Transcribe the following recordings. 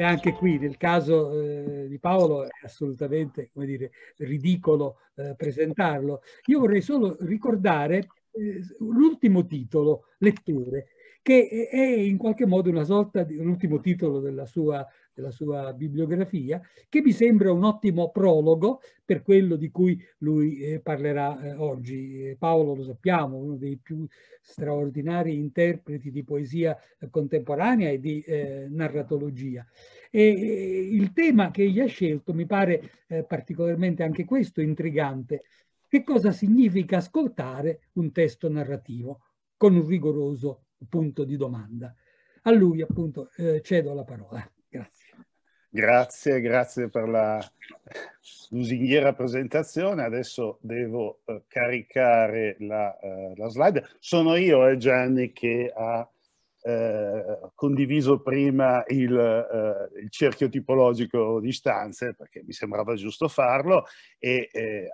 E anche qui nel caso eh, di Paolo è assolutamente come dire, ridicolo eh, presentarlo. Io vorrei solo ricordare eh, l'ultimo titolo, letture, che è in qualche modo una sorta di l'ultimo titolo della sua, della sua bibliografia, che mi sembra un ottimo prologo per quello di cui lui eh, parlerà eh, oggi. Eh, Paolo lo sappiamo, uno dei più straordinari interpreti di poesia contemporanea e di eh, narratologia. E, eh, il tema che egli ha scelto mi pare eh, particolarmente anche questo intrigante. Che cosa significa ascoltare un testo narrativo con un rigoroso punto di domanda. A lui appunto eh, cedo la parola. Grazie. Grazie, grazie per la lusinghiera presentazione. Adesso devo eh, caricare la, eh, la, slide. Sono io, eh, Gianni, che ha eh, condiviso prima il, eh, il, cerchio tipologico di stanze, perché mi sembrava giusto farlo, e eh,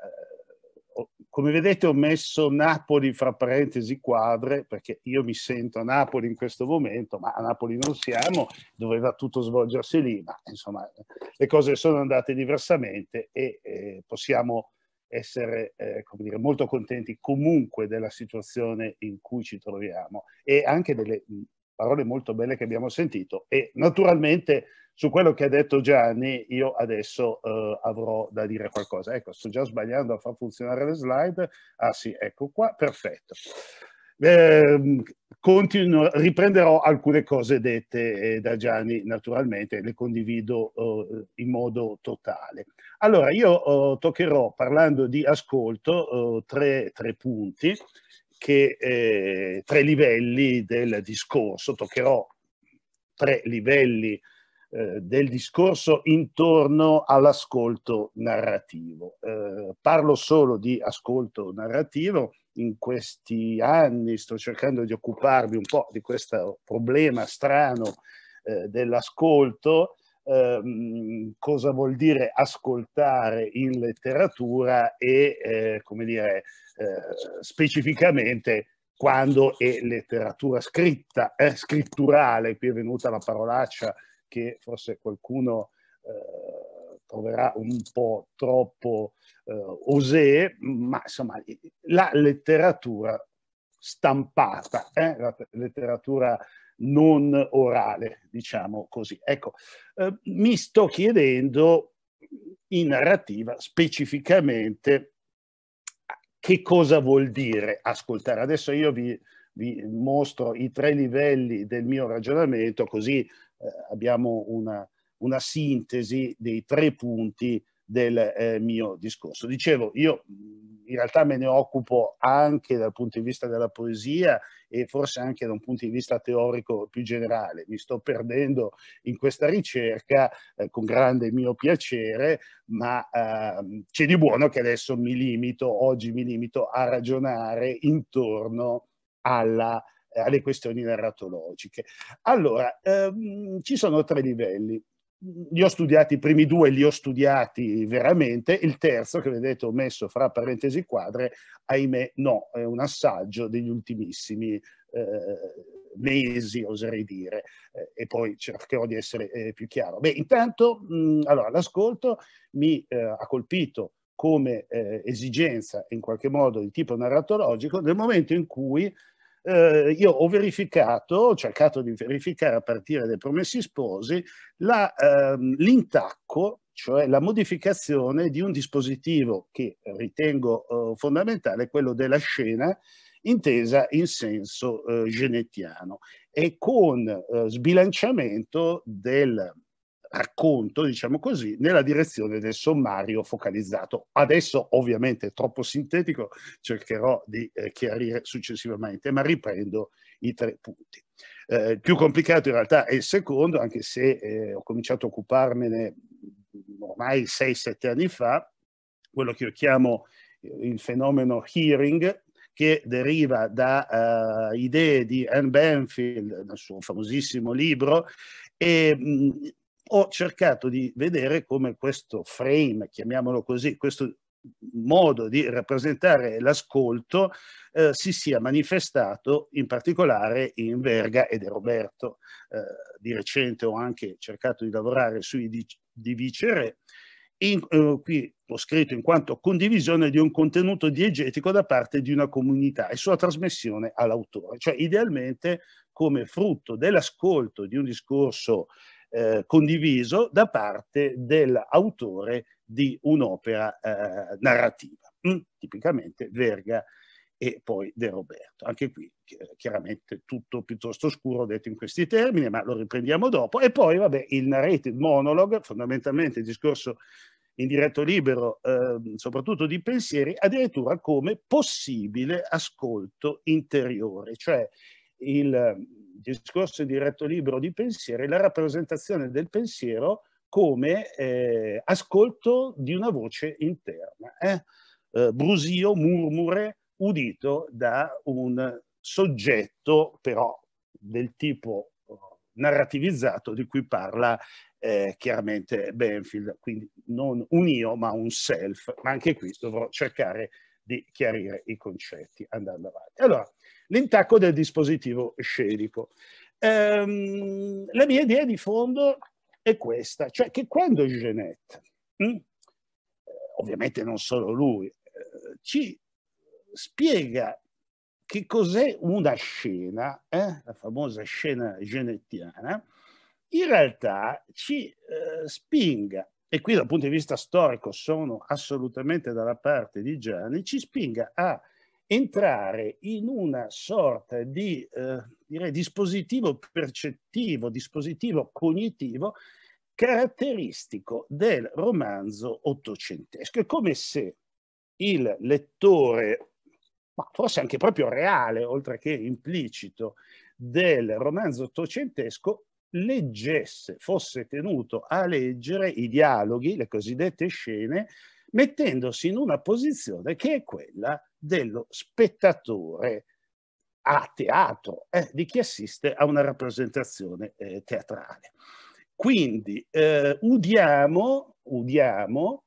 come vedete ho messo Napoli fra parentesi quadre perché io mi sento a Napoli in questo momento, ma a Napoli non siamo, doveva tutto svolgersi lì, ma insomma le cose sono andate diversamente e eh, possiamo essere eh, dire, molto contenti comunque della situazione in cui ci troviamo e anche delle parole molto belle che abbiamo sentito e naturalmente su quello che ha detto Gianni io adesso eh, avrò da dire qualcosa. Ecco, sto già sbagliando a far funzionare le slide. Ah sì, ecco qua, perfetto. Eh, continuo, riprenderò alcune cose dette eh, da Gianni, naturalmente, le condivido eh, in modo totale. Allora, io eh, toccherò, parlando di ascolto, eh, tre, tre punti che eh, tre livelli del discorso, toccherò tre livelli eh, del discorso intorno all'ascolto narrativo. Eh, parlo solo di ascolto narrativo, in questi anni sto cercando di occuparmi un po' di questo problema strano eh, dell'ascolto Ehm, cosa vuol dire ascoltare in letteratura e, eh, come dire, eh, specificamente quando è letteratura scritta, è eh, scritturale, qui è venuta la parolaccia che forse qualcuno eh, troverà un po' troppo eh, osè, ma insomma la letteratura stampata, eh, la letteratura non orale, diciamo così. Ecco, eh, mi sto chiedendo in narrativa specificamente che cosa vuol dire ascoltare. Adesso io vi, vi mostro i tre livelli del mio ragionamento, così eh, abbiamo una, una, sintesi dei tre punti del eh, mio discorso. Dicevo, io in realtà me ne occupo anche dal punto di vista della poesia e forse anche da un punto di vista teorico più generale. Mi sto perdendo in questa ricerca eh, con grande mio piacere, ma eh, c'è di buono che adesso mi limito, oggi mi limito a ragionare intorno alla, alle questioni narratologiche. Allora, ehm, ci sono tre livelli li ho studiati, i primi due li ho studiati veramente, il terzo che vedete ho messo fra parentesi quadre, ahimè no, è un assaggio degli ultimissimi eh, mesi, oserei dire, eh, e poi cercherò di essere eh, più chiaro. Beh, intanto, mh, allora, l'ascolto mi eh, ha colpito come eh, esigenza, in qualche modo, di tipo narratologico, nel momento in cui eh, io ho verificato, ho cercato di verificare a partire dai promessi sposi, ehm, l'intacco, ehm, cioè la modificazione di un dispositivo che ritengo eh, fondamentale, quello della scena, intesa in senso eh, genetiano e con eh, sbilanciamento del racconto, diciamo così, nella direzione del sommario focalizzato. Adesso ovviamente è troppo sintetico, cercherò di eh, chiarire successivamente, ma riprendo i tre punti. Eh, più complicato in realtà è il secondo, anche se eh, ho cominciato a occuparmene ormai 6-7 anni fa, quello che io chiamo eh, il fenomeno hearing, che deriva da uh, idee di Anne Benfield nel suo famosissimo libro e mh, mm, ho cercato di vedere come questo frame, chiamiamolo così, questo modo di rappresentare l'ascolto eh, si sia manifestato in particolare in Verga e De Roberto. Eh, di recente ho anche cercato di lavorare sui di, di Vicere. In, eh, qui ho scritto in quanto condivisione di un contenuto diegetico da parte di una comunità e sua trasmissione all'autore, cioè idealmente come frutto dell'ascolto di un discorso eh, condiviso da parte dell'autore di un'opera eh, narrativa, mm, tipicamente Verga e poi De Roberto. Anche qui chiaramente tutto piuttosto scuro detto in questi termini, ma lo riprendiamo dopo. E poi, vabbè, il narrated monologue, fondamentalmente il discorso in diretto libero, eh, soprattutto di pensieri, addirittura come possibile ascolto interiore, cioè il, discorso di retto libero di pensiero è la rappresentazione del pensiero come eh, ascolto di una voce interna, eh? Eh, brusio, murmure, udito da un soggetto però del tipo oh, narrativizzato di cui parla eh, chiaramente Benfield, quindi non un io ma un self, ma anche qui dovrò cercare di chiarire i concetti andando avanti. Allora, l'intacco del dispositivo scerico. Ehm, la mia idea di fondo è questa, cioè che quando Genette, hm, eh, ovviamente non solo lui, eh, ci spiega che cos'è una scena, eh, la famosa scena genettiana, in realtà ci eh, spinga, e qui dal punto di vista storico sono assolutamente dalla parte di Gianni, ci spinga a entrare in una sorta di eh, dispositivo percettivo, dispositivo cognitivo caratteristico del romanzo ottocentesco. È come se il lettore, ma forse anche proprio reale, oltre che implicito, del romanzo ottocentesco leggesse, fosse tenuto a leggere i dialoghi, le cosiddette scene mettendosi in una posizione che è quella dello spettatore a teatro, eh, di chi assiste a una rappresentazione eh, teatrale. Quindi eh, udiamo, udiamo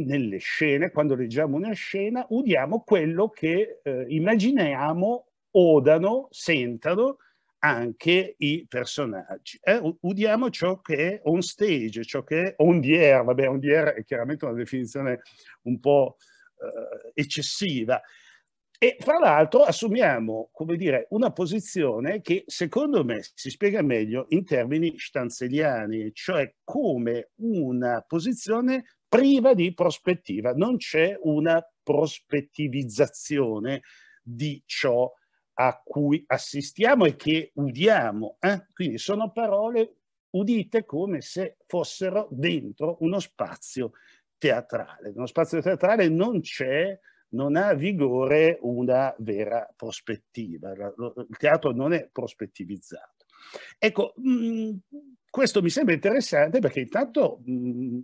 nelle scene, quando leggiamo una scena, udiamo quello che eh, immaginiamo odano, sentano anche i personaggi. Eh, udiamo ciò che è on stage, ciò che è on the air. Vabbè, on the air è chiaramente una definizione un po' eh, eccessiva. E fra l'altro assumiamo, come dire, una posizione che secondo me si spiega meglio in termini stanzeliani, cioè come una posizione priva di prospettiva, non c'è una prospettivizzazione di ciò che a cui assistiamo e che udiamo. Eh? Quindi sono parole udite come se fossero dentro uno spazio teatrale. Nello spazio teatrale non c'è, non ha vigore una vera prospettiva, il teatro non è prospettivizzato. Ecco, mh, mm, questo mi sembra interessante perché intanto, mh, mm,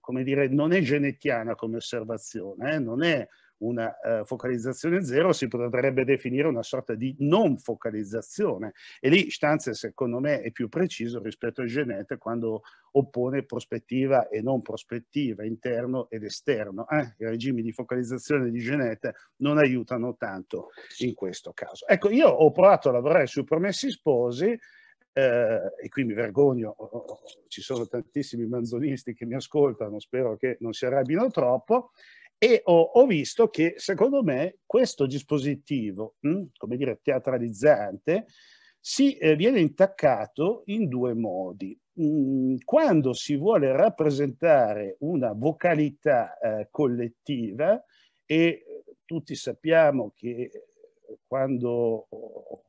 come dire, non è genettiana come osservazione, eh? non è una eh, focalizzazione zero si potrebbe definire una sorta di non focalizzazione e lì Stanze secondo me è più preciso rispetto a Genette quando oppone prospettiva e non prospettiva, interno ed esterno. Eh, I regimi di focalizzazione di Genette non aiutano tanto in questo caso. Ecco, io ho provato a lavorare su Promessi Sposi eh, e qui mi vergogno, ci sono tantissimi manzonisti che mi ascoltano, spero che non si arrabbino troppo, e ho, ho, visto che secondo me questo dispositivo, hm, come dire, teatralizzante, si eh, viene intaccato in due modi. Mm, quando si vuole rappresentare una vocalità eh, collettiva, e eh, tutti sappiamo che eh, quando oh,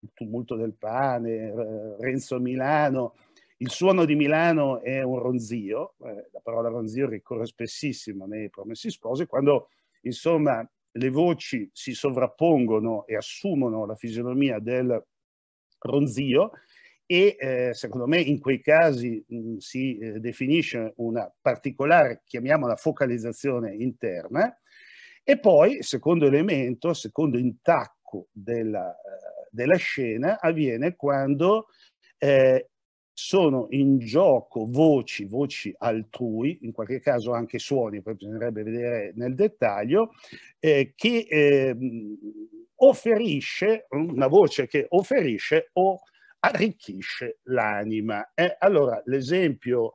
il tumulto del pane, eh, Renzo Milano, il suono di Milano è un ronzio, eh, la parola ronzio ricorre spessissimo nei promessi sposi, quando insomma le voci si sovrappongono e assumono la fisionomia del ronzio e eh, secondo me in quei casi mh, mm, si eh, definisce una particolare, chiamiamola focalizzazione interna, e poi, secondo elemento, secondo intacco della, eh, della scena, avviene quando eh, sono in gioco voci, voci altrui, in qualche caso anche suoni, poi bisognerebbe vedere nel dettaglio, eh, che eh, offerisce, una voce che offerisce o arricchisce l'anima. Eh, allora, l'esempio,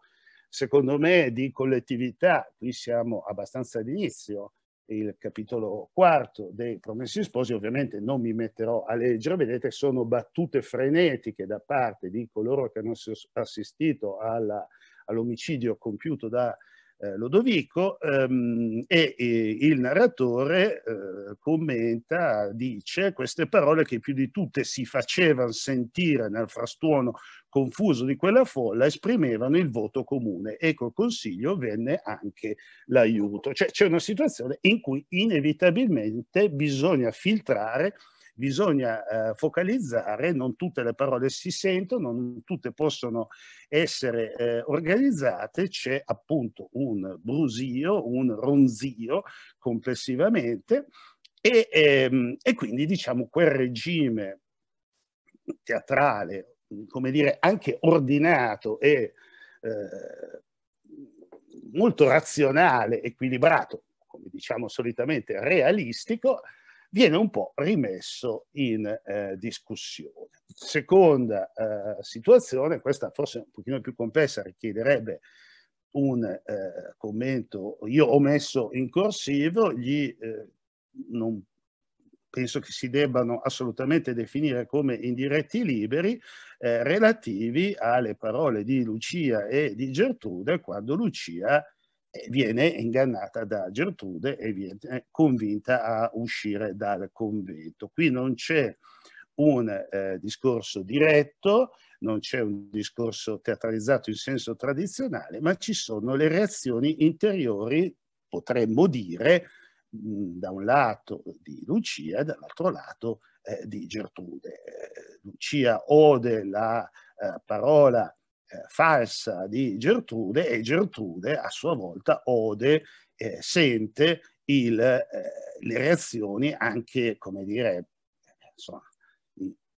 secondo me, di collettività, qui siamo abbastanza all'inizio, il capitolo quarto dei Promessi Sposi, ovviamente non mi metterò a leggere, vedete sono battute frenetiche da parte di coloro che hanno assistito all'omicidio compiuto da eh, Lodovico ehm, e, e, il narratore eh, commenta, dice queste parole che più di tutte si facevano sentire nel frastuono confuso di quella folla esprimevano il voto comune e col consiglio venne anche l'aiuto. Cioè c'è una situazione in cui inevitabilmente bisogna filtrare bisogna eh, focalizzare, non tutte le parole si sentono, non tutte possono essere eh, organizzate, c'è appunto un brusio, un ronzio complessivamente e, ehm, e quindi diciamo quel regime teatrale, come dire, anche ordinato e eh, molto razionale, equilibrato, come diciamo solitamente realistico, viene un po' rimesso in eh, discussione. Seconda eh, situazione, questa forse un pochino più complessa, richiederebbe un eh, commento, io ho messo in corsivo, gli, eh, non penso che si debbano assolutamente definire come indiretti liberi, eh, relativi alle parole di Lucia e di Gertrude quando Lucia viene ingannata da Gertrude e viene eh, convinta a uscire dal convento. Qui non c'è un eh, discorso diretto, non c'è un discorso teatralizzato in senso tradizionale, ma ci sono le reazioni interiori, potremmo dire, mm, da un lato di Lucia e dall'altro lato eh, di Gertrude. Eh, Lucia ode la eh, parola falsa di Gertrude e Gertrude a sua volta ode, eh, sente il, eh, le reazioni anche, come dire, insomma,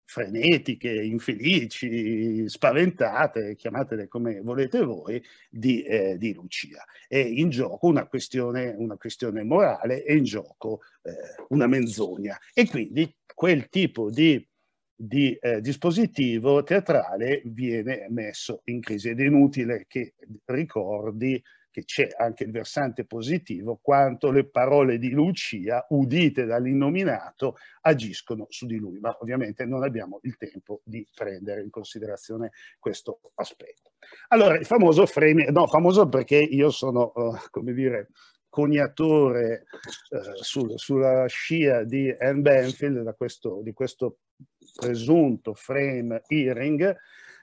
frenetiche, infelici, spaventate, chiamatele come volete voi, di, eh, di, Lucia. È in gioco una questione, una questione morale, è in gioco eh, una menzogna. E quindi quel tipo di di eh, dispositivo teatrale viene messo in crisi ed è inutile che ricordi che c'è anche il versante positivo quanto le parole di Lucia udite dall'innominato agiscono su di lui, ma ovviamente non abbiamo il tempo di prendere in considerazione questo aspetto. Allora, il famoso frame, no, famoso perché io sono, uh, come dire, coniatore eh, su, sulla scia di Anne Benfield, da questo, di questo presunto frame hearing,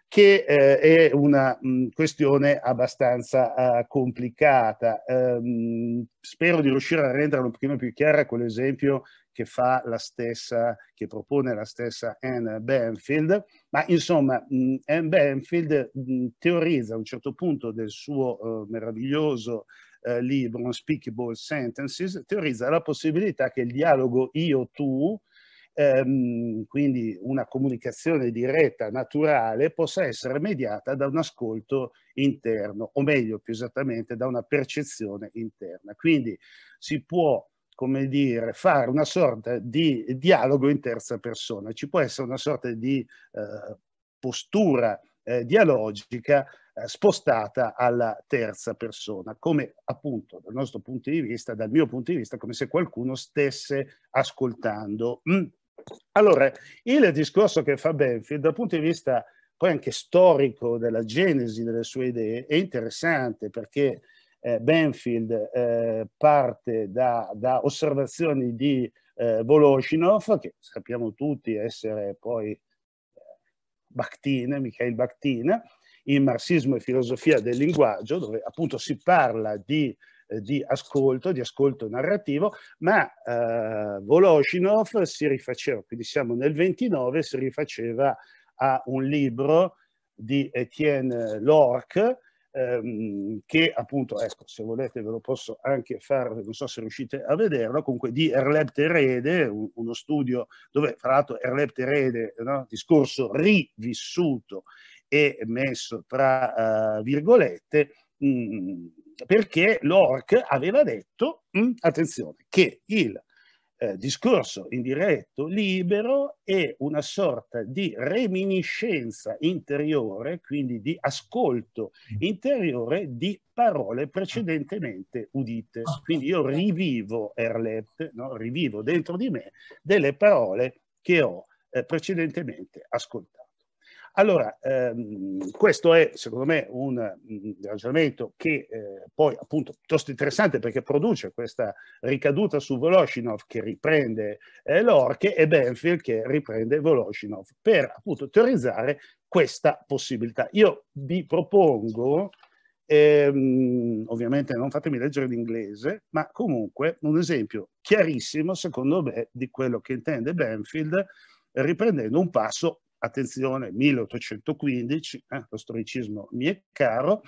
che eh, è una mh, mm, questione abbastanza uh, complicata. Um, spero di riuscire a renderla un pochino più chiara quell'esempio che fa la stessa, che propone la stessa Anne Benfield, ma insomma mh, mm, Anne Benfield mh, mm, teorizza a un certo punto del suo uh, meraviglioso eh, libro Unspeakable Sentences, teorizza la possibilità che il dialogo io-tu, ehm, quindi una comunicazione diretta, naturale, possa essere mediata da un ascolto interno, o meglio, più esattamente, da una percezione interna. Quindi si può come dire, fare una sorta di dialogo in terza persona. Ci può essere una sorta di eh, postura eh, dialogica eh, spostata alla terza persona, come appunto dal nostro punto di vista, dal mio punto di vista, come se qualcuno stesse ascoltando. Mm. Allora, il discorso che fa Benfield dal punto di vista poi anche storico della genesi delle sue idee è interessante perché eh, Benfield eh, parte da, da, osservazioni di eh, Voloshinov, che sappiamo tutti essere poi eh, Bakhtin, Mikhail Bakhtin, in Marxismo e filosofia del linguaggio, dove appunto si parla di, eh, di ascolto, di ascolto narrativo, ma eh, Voloshinov si rifaceva, quindi siamo nel 29, si rifaceva a un libro di Etienne Lorc, ehm, che appunto, ecco, se volete ve lo posso anche fare, non so se riuscite a vederlo, comunque di Erleb Terede, un, uno studio dove tra l'altro Erleb Terede, no, discorso rivissuto e messo tra uh, virgolette, mh, perché l'ORC aveva detto, mh, attenzione, che il eh, discorso indiretto libero è una sorta di reminiscenza interiore, quindi di ascolto mm. interiore di parole precedentemente udite. Ah. Quindi io rivivo Erlet, no? rivivo dentro di me delle parole che ho eh, precedentemente ascoltato. Allora, ehm, questo è secondo me un, un mm, ragionamento che eh, poi appunto piuttosto interessante perché produce questa ricaduta su Voloshinov che riprende eh, Lorche e Benfield che riprende Voloshinov per appunto teorizzare questa possibilità. Io vi propongo, ehm, ovviamente non fatemi leggere l'inglese, ma comunque un esempio chiarissimo secondo me di quello che intende Benfield riprendendo un passo attenzione, 1815, eh, lo stoicismo mi è caro,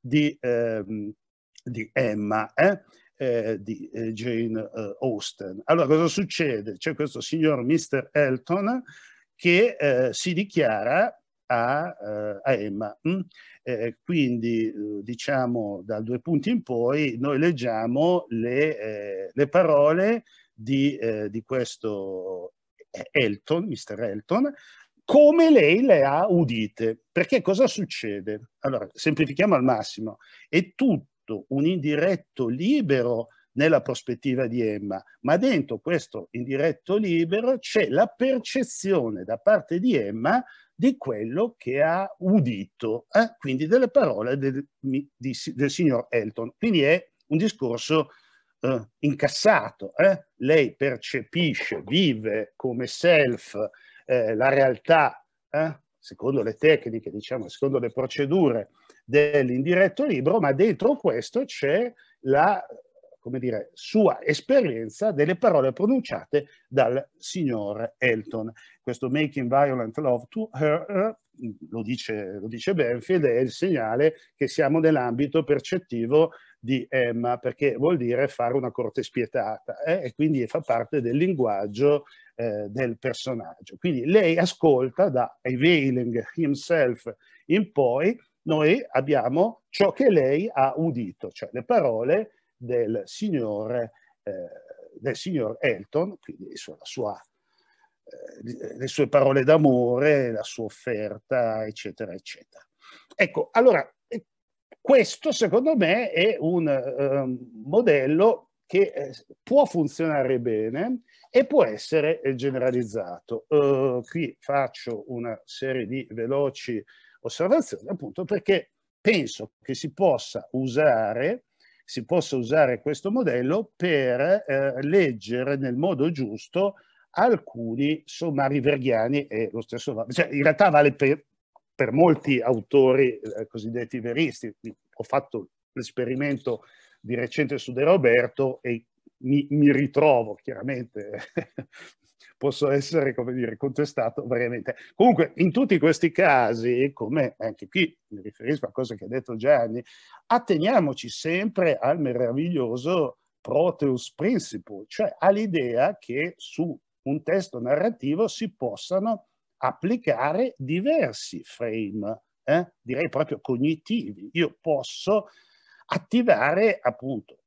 di, ehm, di Emma, eh, eh, di eh, Jane eh, Austen. Allora cosa succede? C'è questo signor Mr. Elton che eh, si dichiara a, a Emma. Mm? quindi diciamo da due punti in poi noi leggiamo le, le parole di, di questo Elton, Mr. Elton, come lei le ha udite. Perché cosa succede? Allora, semplifichiamo al massimo, è tutto un indiretto libero nella prospettiva di Emma, ma dentro questo indiretto libero c'è la percezione da parte di Emma di quello che ha udito, eh? quindi delle parole del, di, del, signor Elton. Quindi è un discorso eh, incassato. Eh? Lei percepisce, vive come self eh, la realtà, eh, secondo le tecniche, diciamo, secondo le procedure dell'indiretto libro, ma dentro questo c'è la come dire, sua esperienza delle parole pronunciate dal signor Elton. Questo Making Violent Love to Her, eh, lo dice, lo dice Benfield, è il segnale che siamo nell'ambito percettivo di Emma, perché vuol dire fare una corte spietata eh? e quindi fa parte del linguaggio eh, del personaggio. Quindi lei ascolta da Availing himself in poi, noi abbiamo ciò che lei ha udito, cioè le parole del signor, eh, del signor Elton, quindi la sua eh, le sue parole d'amore, la sua offerta, eccetera, eccetera. Ecco, allora questo secondo me è un um, modello che eh, può funzionare bene e può essere eh, generalizzato. Uh, qui faccio una serie di veloci osservazioni appunto perché penso che si possa usare si possa usare questo modello per eh, leggere nel modo giusto alcuni sommari verghiani e lo stesso vale, cioè in realtà vale per, per molti autori eh, cosiddetti veristi. Ho fatto l'esperimento di recente su De Roberto e mi, mi ritrovo chiaramente. Posso essere, come dire, contestato variamente. Comunque, in tutti questi casi, come anche qui mi riferisco a cose che ha detto Gianni, atteniamoci sempre al meraviglioso Proteus Principle, cioè all'idea che su un testo narrativo si possano applicare diversi frame, eh, direi proprio cognitivi. Io posso attivare appunto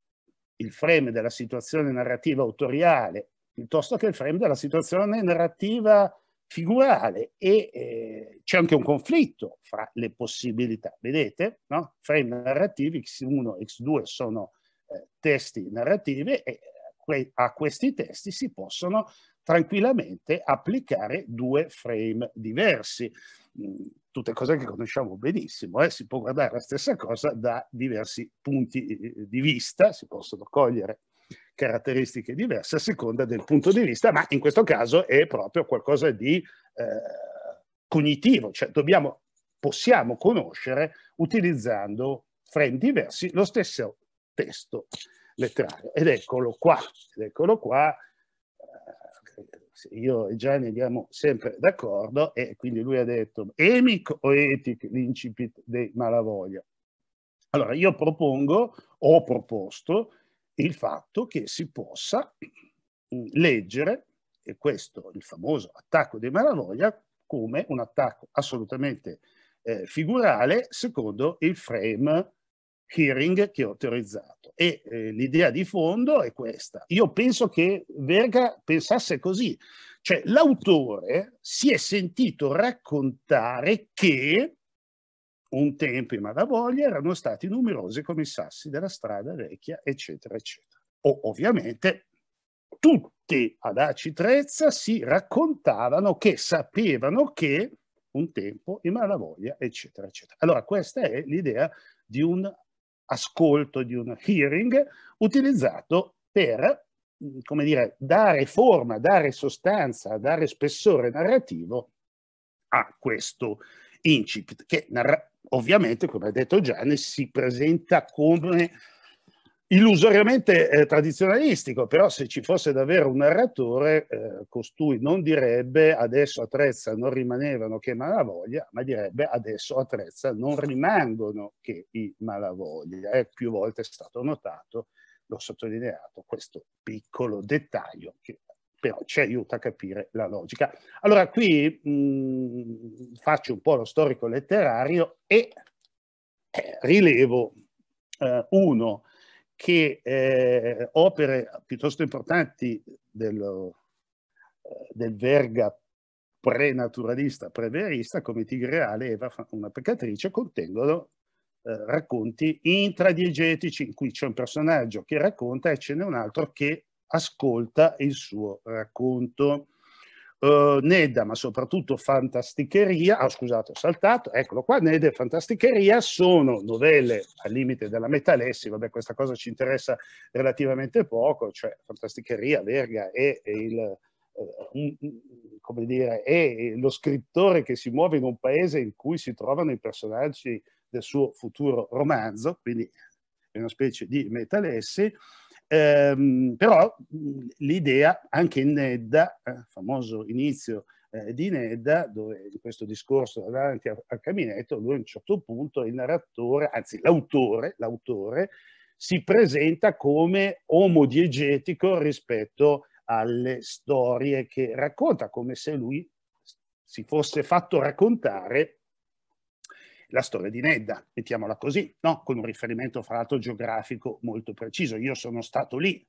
il frame della situazione narrativa autoriale piuttosto che il frame della situazione narrativa figurale e eh, c'è anche un conflitto fra le possibilità. Vedete, no? frame narrativi X1 X2 sono eh, testi narrativi e eh, que a questi testi si possono tranquillamente applicare due frame diversi. Mm, tutte cose che conosciamo benissimo, eh? si può guardare la stessa cosa da diversi punti eh, eh, di vista, si possono cogliere caratteristiche diverse a seconda del punto di vista, ma in questo caso è proprio qualcosa di eh, cognitivo, cioè dobbiamo, possiamo conoscere utilizzando frame diversi lo stesso testo letterario. Ed eccolo qua, ed eccolo qua io e Gianni andiamo sempre d'accordo e quindi lui ha detto emic o etic l'incipit dei malavoglia. Allora io propongo, ho proposto il fatto che si possa mm, leggere, e questo il famoso attacco dei malavoglia, come un attacco assolutamente eh, figurale secondo il frame hearing che ho teorizzato. E eh, l'idea di fondo è questa. Io penso che Verga pensasse così, cioè l'autore si è sentito raccontare che un tempo i Malavoglia erano stati numerosi come i sassi della strada vecchia, eccetera, eccetera. O, ovviamente tutti ad Aci Trezza si raccontavano che sapevano che un tempo i Malavoglia, eccetera, eccetera. Allora questa è l'idea di un ascolto, di un hearing, utilizzato per, mm, come dire, dare forma, dare sostanza, dare spessore narrativo a questo incipit, che ovviamente, come ha detto Gianni, si presenta come illusoriamente eh, tradizionalistico, però se ci fosse davvero un narratore, eh, costui non direbbe adesso a Trezza non rimanevano che malavoglia, ma direbbe adesso a Trezza non rimangono che i malavoglia. È più volte stato notato, l'ho sottolineato, questo piccolo dettaglio che però ci aiuta a capire la logica. Allora qui mh, mm, faccio un po' lo storico letterario e eh, rilevo eh, uno, che eh, opere piuttosto importanti dello, eh, del Verga pre-naturalista, pre-verista, come Tigreale e Eva, una peccatrice, contengono eh, racconti intradiegetici in cui c'è un personaggio che racconta e ce n'è un altro che ascolta il suo racconto eh, Neda, ma soprattutto Fantasticheria, ah scusate ho saltato, eccolo qua, Neda e Fantasticheria sono novelle al limite della metalessi, vabbè questa cosa ci interessa relativamente poco, cioè Fantasticheria, Verga e, il... Eh, come dire, è lo scrittore che si muove in un paese in cui si trovano i personaggi del suo futuro romanzo, quindi è una specie di metalessi, Ehm, però l'idea, anche in Nedda, eh, famoso inizio eh, di Nedda, dove in questo discorso davanti al, al caminetto, lui a un certo punto, il narratore, anzi l'autore, l'autore si presenta come omodiegetico rispetto alle storie che racconta, come se lui si fosse fatto raccontare la storia di Nedda, mettiamola così, no? con un riferimento fra l'altro geografico molto preciso. Io sono stato lì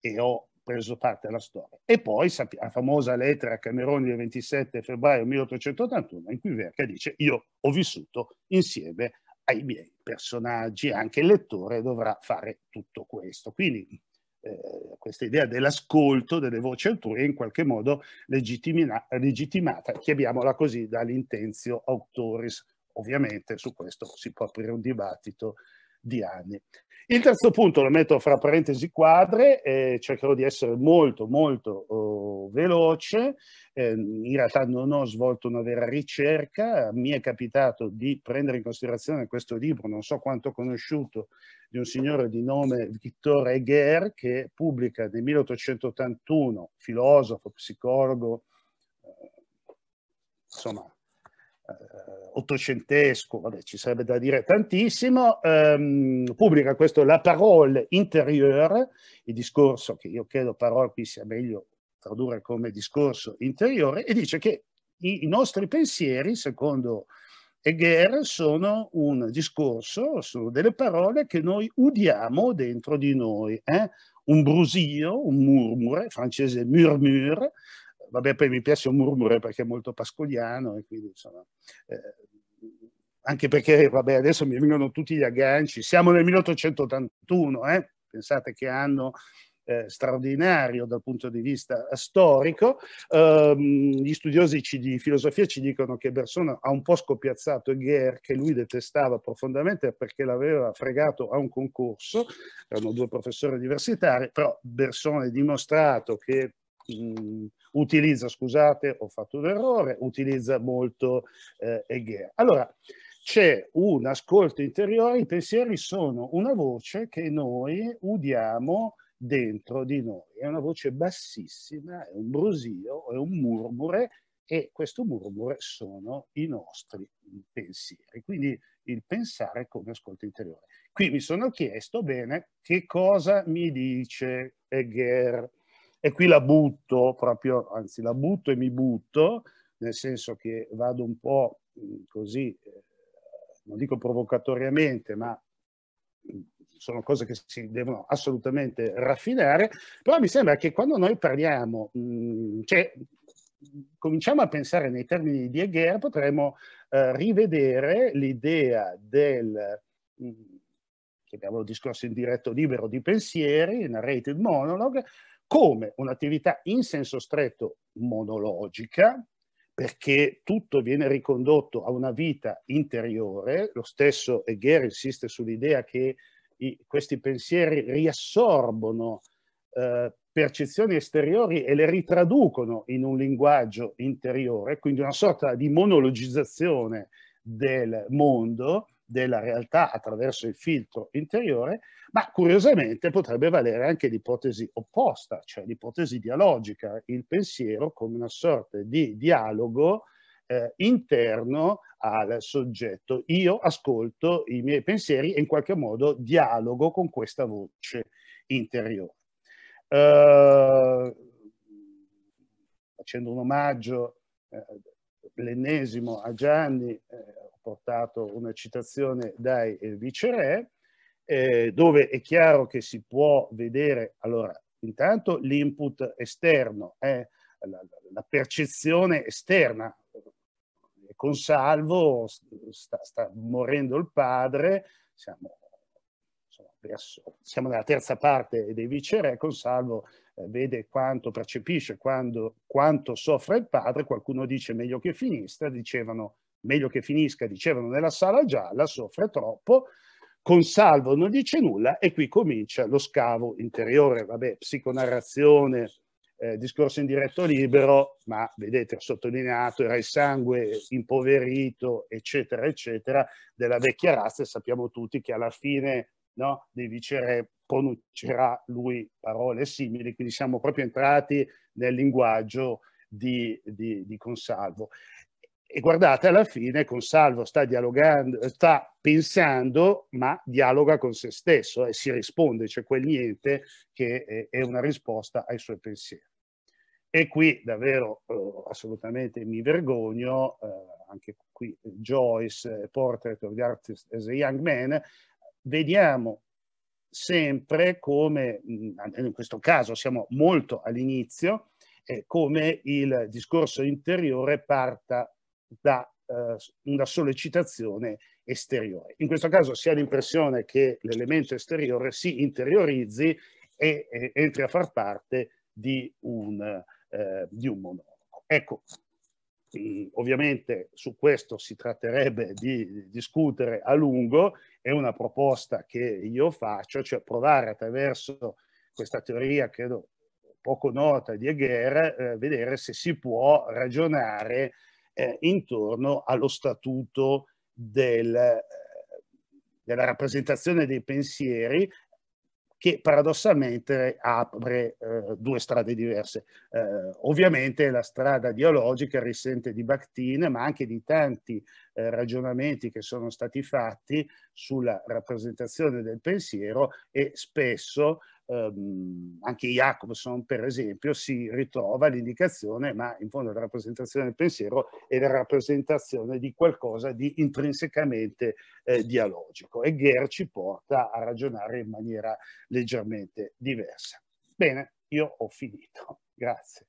e ho preso parte alla storia. E poi la famosa lettera a Cameroni del 27 febbraio 1881 in cui Verca dice io ho vissuto insieme ai miei personaggi, anche il lettore dovrà fare tutto questo. Quindi eh, questa idea dell'ascolto delle voci altrui è in qualche modo legittimata, chiamiamola così, dall'intenzio autoris Ovviamente su questo si può aprire un dibattito di anni. Il terzo punto lo metto fra parentesi quadre, eh, cercherò di essere molto molto oh, veloce, eh, in realtà non ho svolto una vera ricerca, mi è capitato di prendere in considerazione questo libro, non so quanto conosciuto, di un signore di nome Victor Heger che pubblica nel 1881, filosofo, psicologo, eh, insomma eh, ottocentesco, vabbè, ci sarebbe da dire tantissimo, ehm, pubblica questo La parole intérieure, il discorso che io credo parole qui sia meglio tradurre come discorso interiore, e dice che i, i nostri pensieri, secondo Heger, sono un discorso, sono delle parole che noi udiamo dentro di noi, eh? un brusio, un murmure, francese murmure, vabbè, poi mi piace un murmure perché è molto pascoliano e quindi insomma... Eh, anche perché, vabbè, adesso mi vengono tutti gli agganci. Siamo nel 1881, eh? pensate che anno eh, straordinario dal punto di vista storico. Um, gli studiosi di filosofia ci dicono che Bersona ha un po' scopiazzato Heger, che lui detestava profondamente perché l'aveva fregato a un concorso, erano due professori universitari, però Bersona ha dimostrato che mh, utilizza, scusate, ho fatto un errore, utilizza molto eh, Hegel. Allora, c'è un ascolto interiore, i pensieri sono una voce che noi udiamo dentro di noi, è una voce bassissima, è un brusio, è un murmure e questo murmure sono i nostri pensieri, quindi il pensare come ascolto interiore. Qui mi sono chiesto, bene, che cosa mi dice Egger? E qui la butto proprio, anzi la butto e mi butto, nel senso che vado un po' mm, così, eh, non dico provocatoriamente, ma mm, sono cose che si devono assolutamente raffinare, però mi sembra che quando noi parliamo, mm, cioè, cominciamo a pensare nei termini di Hegel, potremmo eh, rivedere l'idea del, mh, chiamiamolo discorso in diretto libero di pensieri, narrated monologue, come un'attività in senso stretto monologica, perché tutto viene ricondotto a una vita interiore, lo stesso Hegel insiste sull'idea che i, questi pensieri riassorbono eh, percezioni esteriori e le ritraducono in un linguaggio interiore, quindi una sorta di monologizzazione del mondo della realtà attraverso il filtro interiore, ma curiosamente potrebbe valere anche l'ipotesi opposta, cioè l'ipotesi dialogica, il pensiero come una sorta di dialogo eh, interno al soggetto. Io ascolto i miei pensieri e in qualche modo dialogo con questa voce interiore. Uh, facendo un omaggio eh, l'ennesimo a Gianni, eh, ho portato una citazione dai eh, viceré, eh, dove è chiaro che si può vedere, allora, intanto l'input esterno, eh, la, la, percezione esterna, con salvo sta, sta morendo il padre, siamo verso, siamo nella terza parte dei viceré, Consalvo eh, vede quanto percepisce, quando, quanto soffre il padre, qualcuno dice meglio che finisca, dicevano meglio che finisca, dicevano nella sala gialla, soffre troppo, Consalvo non dice nulla e qui comincia lo scavo interiore, vabbè, psiconarrazione, eh, discorso in diretto libero, ma vedete, ho sottolineato, era il sangue impoverito, eccetera, eccetera, della vecchia razza e sappiamo tutti che alla fine no? di vicere pronuncerà lui parole simili, quindi siamo proprio entrati nel linguaggio di, di, di Consalvo. E guardate, alla fine Consalvo sta dialogando, sta pensando, ma dialoga con se stesso e si risponde, c'è cioè quel niente che è una risposta ai suoi pensieri. E qui davvero eh, assolutamente mi vergogno, eh, anche qui Joyce, eh, Portrait of the Artist as a Young Man, vediamo sempre come, mm, in questo caso siamo molto all'inizio, come il discorso interiore parta da eh, una sollecitazione esteriore. In questo caso si ha l'impressione che l'elemento esteriore si interiorizzi e, e, entri a far parte di un, eh, di un monologo. Ecco, Mm, ovviamente su questo si tratterebbe di discutere a lungo, è una proposta che io faccio, cioè provare attraverso questa teoria, credo poco nota di Heger, eh, vedere se si può ragionare eh, intorno allo statuto del, eh, della rappresentazione dei pensieri che paradossalmente apre eh, due strade diverse. Eh, ovviamente la strada dialogica risente di Bakhtin, ma anche di tanti eh, ragionamenti che sono stati fatti sulla rappresentazione del pensiero e spesso ehm, anche Jacobson per esempio, si ritrova l'indicazione, ma in fondo la rappresentazione del pensiero è la rappresentazione di qualcosa di intrinsecamente eh, dialogico e Gher ci porta a ragionare in maniera leggermente diversa. Bene, io ho finito. Grazie.